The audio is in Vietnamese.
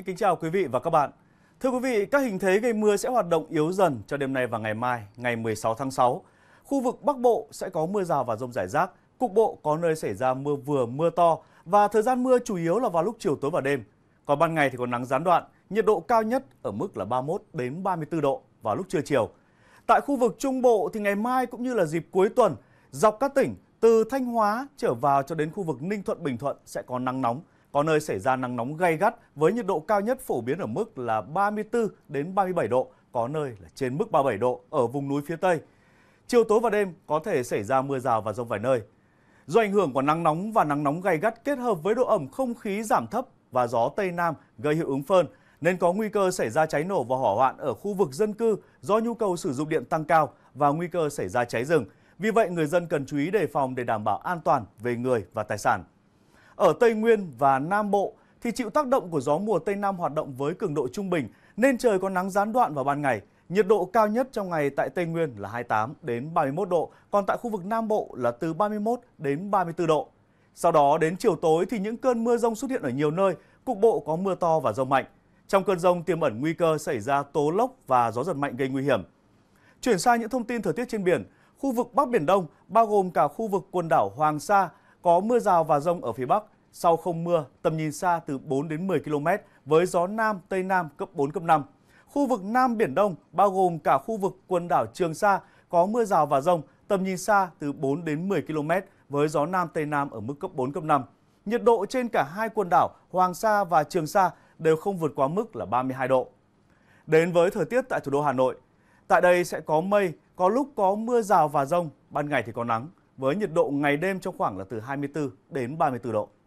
Xin kính chào quý vị và các bạn. Thưa quý vị, các hình thế gây mưa sẽ hoạt động yếu dần cho đêm nay và ngày mai, ngày 16 tháng 6. Khu vực Bắc Bộ sẽ có mưa rào và rông rải rác, cục bộ có nơi xảy ra mưa vừa mưa to và thời gian mưa chủ yếu là vào lúc chiều tối và đêm. Còn ban ngày thì có nắng gián đoạn, nhiệt độ cao nhất ở mức là 31 đến 34 độ vào lúc trưa chiều. Tại khu vực Trung Bộ thì ngày mai cũng như là dịp cuối tuần, dọc các tỉnh từ Thanh Hóa trở vào cho đến khu vực Ninh Thuận Bình Thuận sẽ có nắng nóng có nơi xảy ra nắng nóng gay gắt với nhiệt độ cao nhất phổ biến ở mức là 34 đến 37 độ, có nơi là trên mức 37 độ ở vùng núi phía Tây. Chiều tối và đêm có thể xảy ra mưa rào và rông vài nơi. Do ảnh hưởng của nắng nóng và nắng nóng gay gắt kết hợp với độ ẩm không khí giảm thấp và gió Tây Nam gây hiệu ứng phơn, nên có nguy cơ xảy ra cháy nổ và hỏa hoạn ở khu vực dân cư do nhu cầu sử dụng điện tăng cao và nguy cơ xảy ra cháy rừng. Vì vậy, người dân cần chú ý đề phòng để đảm bảo an toàn về người và tài sản. Ở Tây Nguyên và Nam Bộ thì chịu tác động của gió mùa Tây Nam hoạt động với cường độ trung bình nên trời có nắng gián đoạn vào ban ngày. Nhiệt độ cao nhất trong ngày tại Tây Nguyên là 28 đến 31 độ, còn tại khu vực Nam Bộ là từ 31 đến 34 độ. Sau đó đến chiều tối thì những cơn mưa rông xuất hiện ở nhiều nơi, cục bộ có mưa to và rông mạnh. Trong cơn rông tiềm ẩn nguy cơ xảy ra tố lốc và gió giật mạnh gây nguy hiểm. Chuyển sang những thông tin thời tiết trên biển, khu vực Bắc Biển Đông bao gồm cả khu vực quần đảo Hoàng Sa có mưa rào và rông ở phía Bắc, sau không mưa, tầm nhìn xa từ 4 đến 10 km với gió Nam Tây Nam cấp 4, cấp 5. Khu vực Nam Biển Đông bao gồm cả khu vực quần đảo Trường Sa có mưa rào và rông, tầm nhìn xa từ 4 đến 10 km với gió Nam Tây Nam ở mức cấp 4, cấp 5. Nhiệt độ trên cả hai quần đảo Hoàng Sa và Trường Sa đều không vượt quá mức là 32 độ. Đến với thời tiết tại thủ đô Hà Nội, tại đây sẽ có mây, có lúc có mưa rào và rông, ban ngày thì có nắng, với nhiệt độ ngày đêm trong khoảng là từ 24 đến 34 độ.